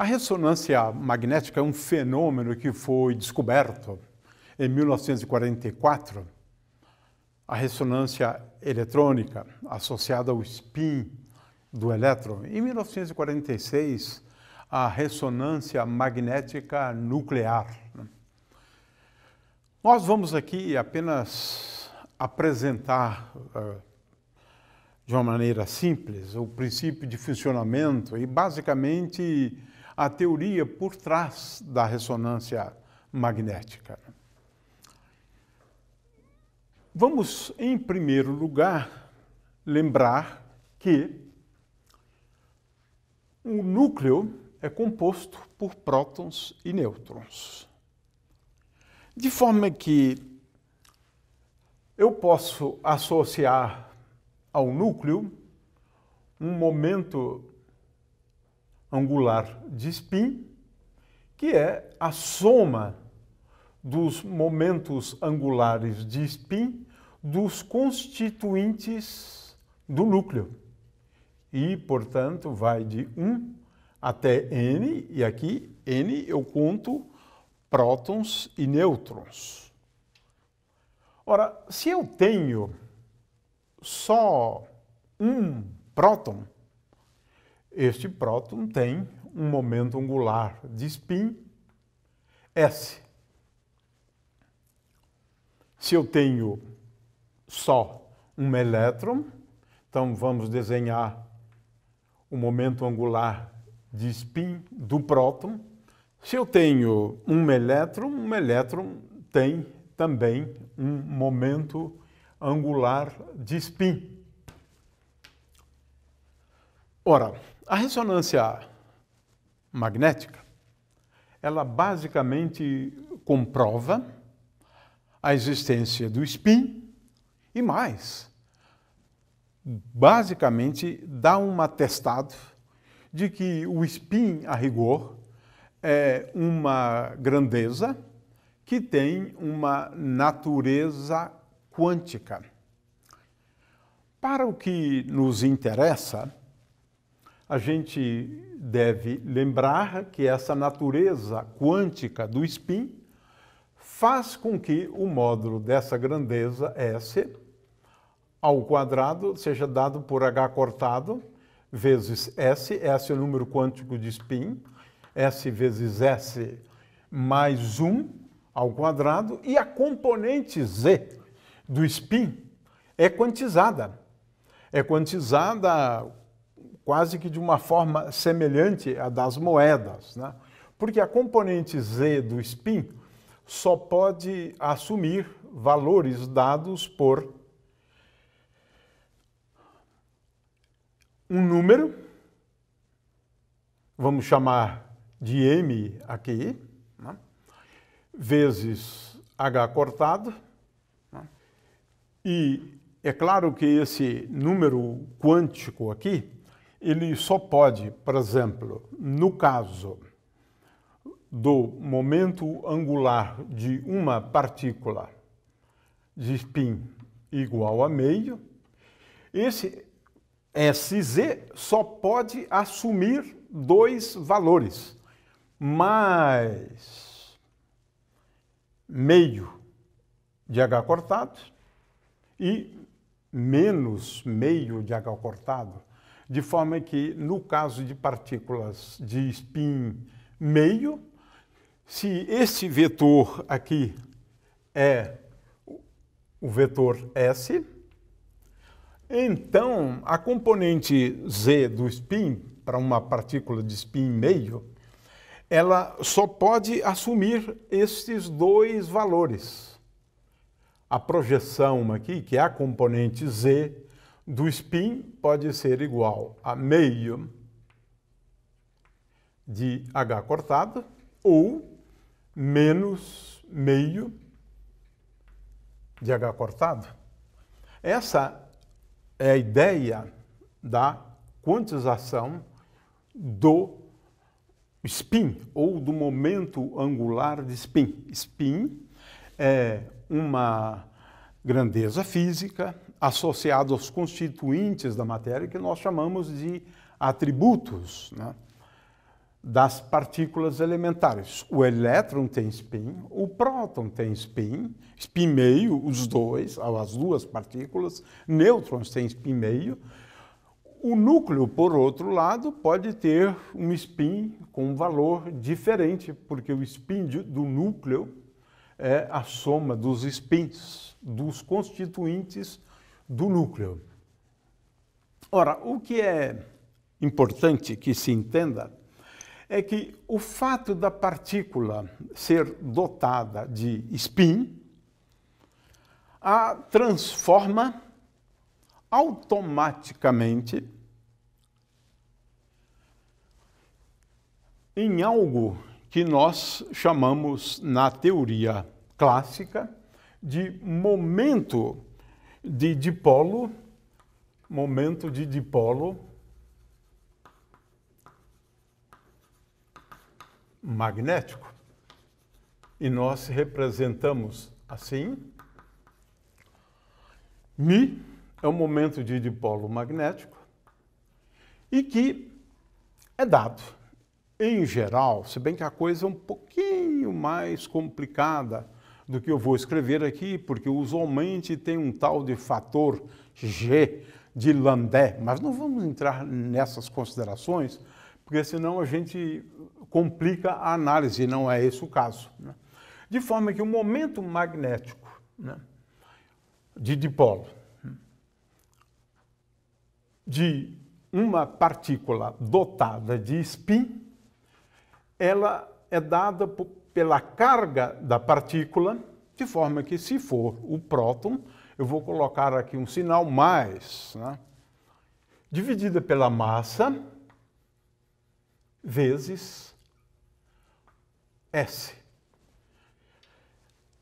A ressonância magnética é um fenômeno que foi descoberto em 1944. A ressonância eletrônica associada ao spin do elétron. Em 1946, a ressonância magnética nuclear. Nós vamos aqui apenas apresentar eh, de uma maneira simples o princípio de funcionamento e basicamente a teoria por trás da ressonância magnética. Vamos, em primeiro lugar, lembrar que o núcleo é composto por prótons e nêutrons. De forma que eu posso associar ao núcleo um momento angular de spin, que é a soma dos momentos angulares de spin dos constituintes do núcleo. E, portanto, vai de 1 até n, e aqui n eu conto prótons e nêutrons. Ora, se eu tenho só um próton, este próton tem um momento angular de spin S. Se eu tenho só um elétron, então vamos desenhar o momento angular de spin do próton. Se eu tenho um elétron, um elétron tem também um momento angular de spin. Ora, a ressonância magnética, ela basicamente comprova a existência do spin e mais, basicamente dá um atestado de que o spin, a rigor, é uma grandeza que tem uma natureza quântica. Para o que nos interessa, a gente deve lembrar que essa natureza quântica do spin faz com que o módulo dessa grandeza S ao quadrado seja dado por H cortado vezes S, S é o número quântico de spin, S vezes S mais 1 ao quadrado, e a componente Z do spin é quantizada. É quantizada quase que de uma forma semelhante à das moedas, né? porque a componente Z do SPIN só pode assumir valores dados por um número, vamos chamar de M aqui, né? vezes H cortado, né? e é claro que esse número quântico aqui ele só pode, por exemplo, no caso do momento angular de uma partícula de spin igual a meio, esse SZ só pode assumir dois valores, mais meio de H cortado e menos meio de H cortado de forma que, no caso de partículas de spin meio, se esse vetor aqui é o vetor S, então a componente Z do spin, para uma partícula de spin meio, ela só pode assumir estes dois valores. A projeção aqui, que é a componente Z do spin pode ser igual a meio de H cortado ou menos meio de H cortado. Essa é a ideia da quantização do spin ou do momento angular de spin. Spin é uma grandeza física, associado aos constituintes da matéria, que nós chamamos de atributos né, das partículas elementares. O elétron tem spin, o próton tem spin, spin meio, os dois, as duas partículas, nêutrons têm spin meio. O núcleo, por outro lado, pode ter um spin com um valor diferente, porque o spin do núcleo é a soma dos spins, dos constituintes do núcleo. Ora, o que é importante que se entenda é que o fato da partícula ser dotada de spin a transforma automaticamente em algo que nós chamamos na teoria clássica de momento de dipolo, momento de dipolo magnético. E nós representamos assim. Mi é o momento de dipolo magnético e que é dado. Em geral, se bem que a coisa é um pouquinho mais complicada, do que eu vou escrever aqui, porque usualmente tem um tal de fator G de Landé, mas não vamos entrar nessas considerações, porque senão a gente complica a análise, não é esse o caso. Né? De forma que o momento magnético né, de dipolo de uma partícula dotada de spin, ela é dada por pela carga da partícula, de forma que se for o próton, eu vou colocar aqui um sinal mais, né? dividida pela massa, vezes S.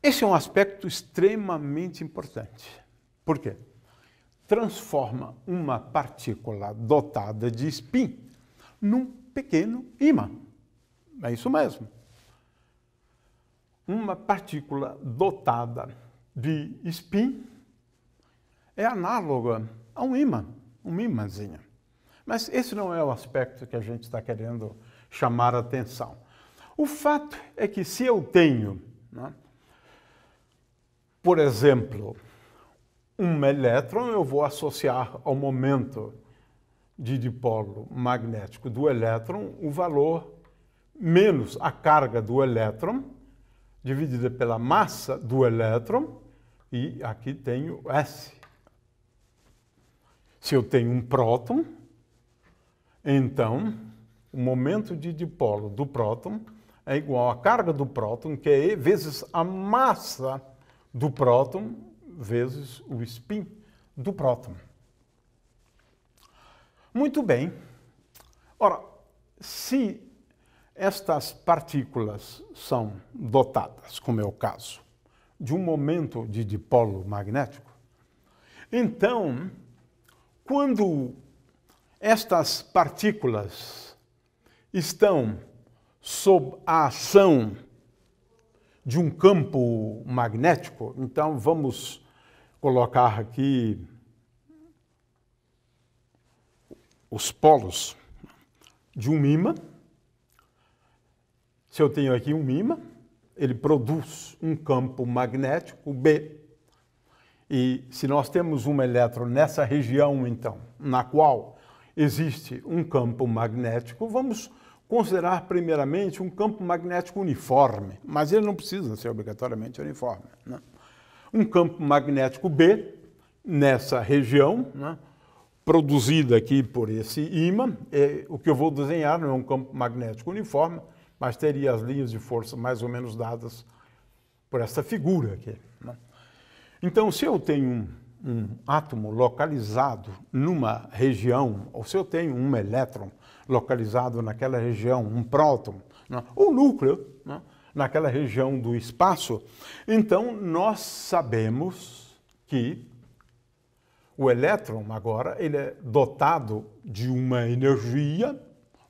Esse é um aspecto extremamente importante. Por quê? Transforma uma partícula dotada de spin num pequeno ímã. É isso mesmo uma partícula dotada de spin é análoga a um ímã, um ímãzinho. Mas esse não é o aspecto que a gente está querendo chamar a atenção. O fato é que se eu tenho, né, por exemplo, um elétron, eu vou associar ao momento de dipolo magnético do elétron o valor menos a carga do elétron, dividida pela massa do elétron, e aqui tenho S. Se eu tenho um próton, então o momento de dipolo do próton é igual à carga do próton, que é E vezes a massa do próton, vezes o spin do próton. Muito bem. Ora, se estas partículas são dotadas, como é o caso, de um momento de dipolo magnético. Então, quando estas partículas estão sob a ação de um campo magnético, então vamos colocar aqui os polos de um ímã se eu tenho aqui um imã, ele produz um campo magnético B. E se nós temos um elétron nessa região, então, na qual existe um campo magnético, vamos considerar primeiramente um campo magnético uniforme, mas ele não precisa ser obrigatoriamente uniforme. Né? Um campo magnético B, nessa região, né? produzida aqui por esse ímã, é, o que eu vou desenhar não é um campo magnético uniforme, mas teria as linhas de força mais ou menos dadas por essa figura aqui. Né? Então, se eu tenho um, um, átomo localizado numa região, ou se eu tenho um elétron localizado naquela região, um próton, né? ou núcleo, né? naquela região do espaço, então nós sabemos que o elétron agora ele é dotado de uma energia,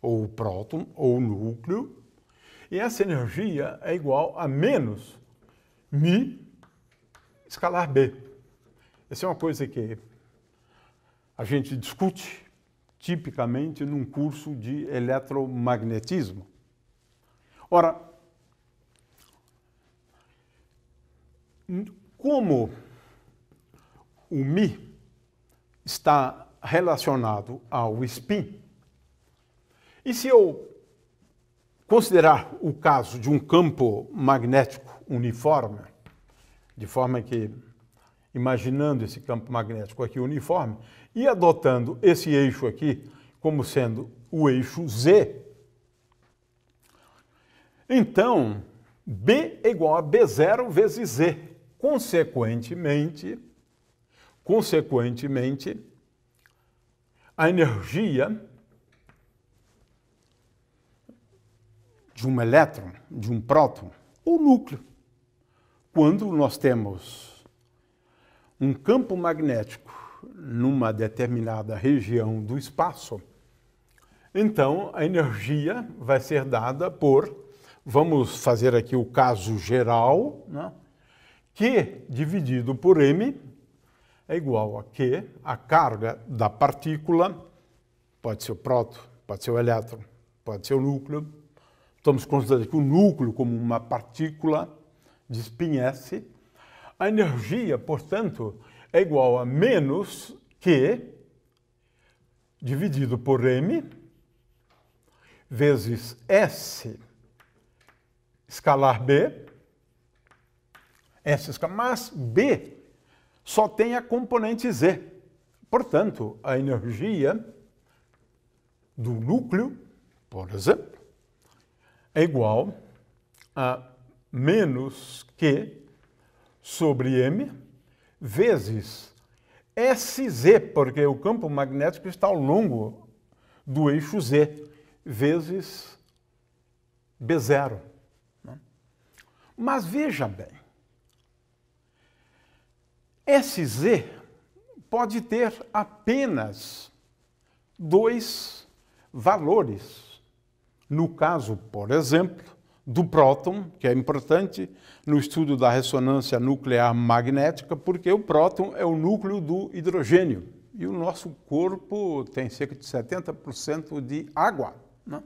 ou próton, ou núcleo, e essa energia é igual a menos Mi escalar B. Essa é uma coisa que a gente discute tipicamente num curso de eletromagnetismo. Ora, como o Mi está relacionado ao spin, e se eu Considerar o caso de um campo magnético uniforme, de forma que, imaginando esse campo magnético aqui uniforme, e adotando esse eixo aqui como sendo o eixo Z, então B é igual a B0 vezes Z. Consequentemente, consequentemente, a energia de um elétron, de um próton ou núcleo. Quando nós temos um campo magnético numa determinada região do espaço, então a energia vai ser dada por, vamos fazer aqui o caso geral, né? Q dividido por m é igual a Q, a carga da partícula, pode ser o próton, pode ser o elétron, pode ser o núcleo, estamos considerando que o núcleo como uma partícula de spin S, a energia, portanto, é igual a menos Q dividido por M vezes S escalar B, S escalar, mas B só tem a componente Z. Portanto, a energia do núcleo, por exemplo, é igual a menos Q sobre M vezes SZ, porque o campo magnético está ao longo do eixo Z, vezes B0. Né? Mas veja bem, SZ pode ter apenas dois valores no caso, por exemplo, do próton, que é importante no estudo da ressonância nuclear magnética, porque o próton é o núcleo do hidrogênio e o nosso corpo tem cerca de 70% de água. Né?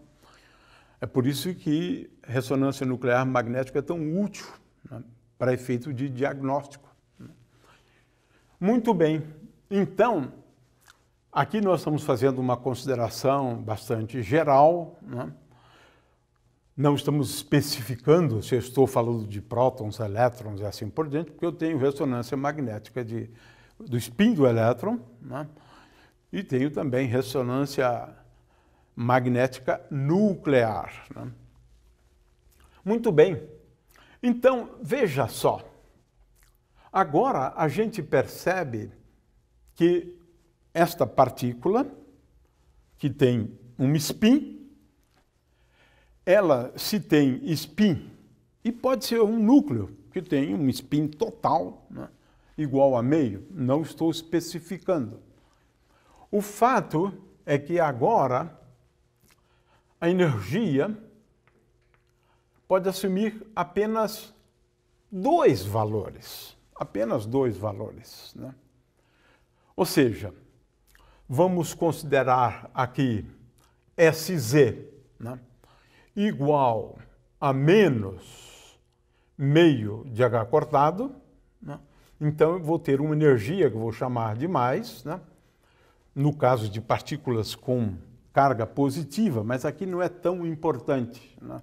É por isso que ressonância nuclear magnética é tão útil né? para efeito de diagnóstico. Muito bem, então, aqui nós estamos fazendo uma consideração bastante geral, né? Não estamos especificando se eu estou falando de prótons, elétrons e assim por diante, porque eu tenho ressonância magnética de, do spin do elétron né? e tenho também ressonância magnética nuclear. Né? Muito bem, então veja só. Agora a gente percebe que esta partícula, que tem um spin, ela se tem spin, e pode ser um núcleo que tem um spin total né, igual a meio, não estou especificando. O fato é que agora a energia pode assumir apenas dois valores, apenas dois valores. Né? Ou seja, vamos considerar aqui SZ, né? igual a menos meio de H cortado, né? então eu vou ter uma energia que eu vou chamar de mais, né? no caso de partículas com carga positiva, mas aqui não é tão importante né?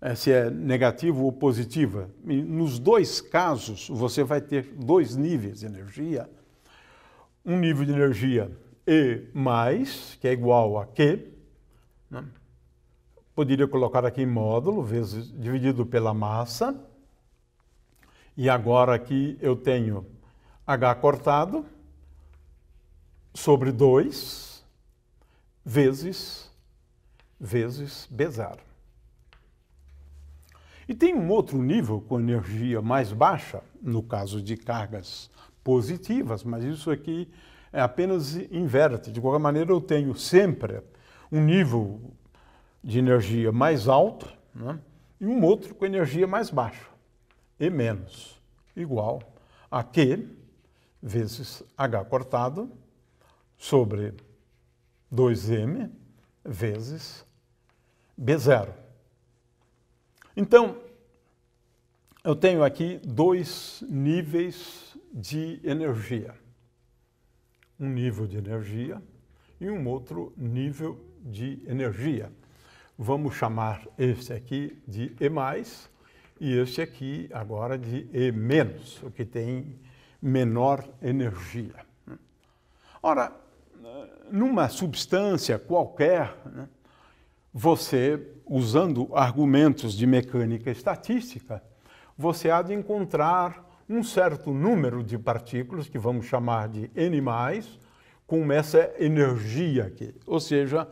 é, se é negativo ou positiva. nos dois casos, você vai ter dois níveis de energia. Um nível de energia E mais, que é igual a Q, né? Poderia colocar aqui módulo vezes dividido pela massa. E agora aqui eu tenho H cortado sobre 2 vezes vezes B0. E tem um outro nível com energia mais baixa, no caso de cargas positivas, mas isso aqui é apenas inverte. De qualquer maneira, eu tenho sempre um nível de energia mais alto né? e um outro com energia mais baixa, E menos, igual a Q vezes H cortado sobre 2M vezes B0. Então, eu tenho aqui dois níveis de energia. Um nível de energia e um outro nível de energia. Vamos chamar esse aqui de E+, e esse aqui agora de E-, o que tem menor energia. Ora, numa substância qualquer, né, você, usando argumentos de mecânica estatística, você há de encontrar um certo número de partículas, que vamos chamar de N+, com essa energia aqui. Ou seja,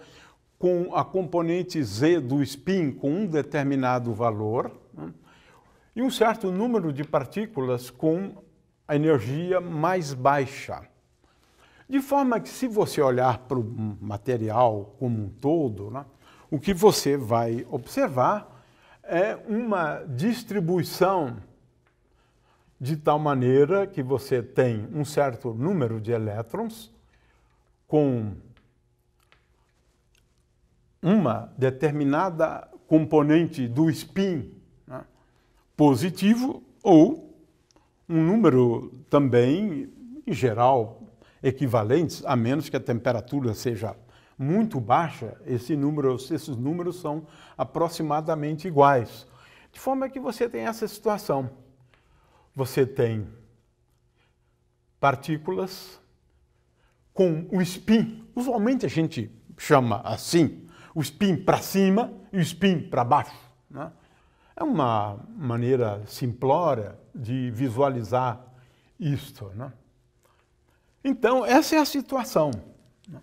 com a componente Z do spin com um determinado valor né? e um certo número de partículas com a energia mais baixa. De forma que, se você olhar para o material como um todo, né? o que você vai observar é uma distribuição de tal maneira que você tem um certo número de elétrons com uma determinada componente do spin né, positivo ou um número também, em geral, equivalentes, a menos que a temperatura seja muito baixa, esse número, esses números são aproximadamente iguais. De forma que você tem essa situação. Você tem partículas com o spin, usualmente a gente chama assim, o spin para cima e o spin para baixo. Né? É uma maneira simplória de visualizar isto. Né? Então, essa é a situação. Né?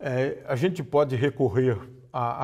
É, a gente pode recorrer a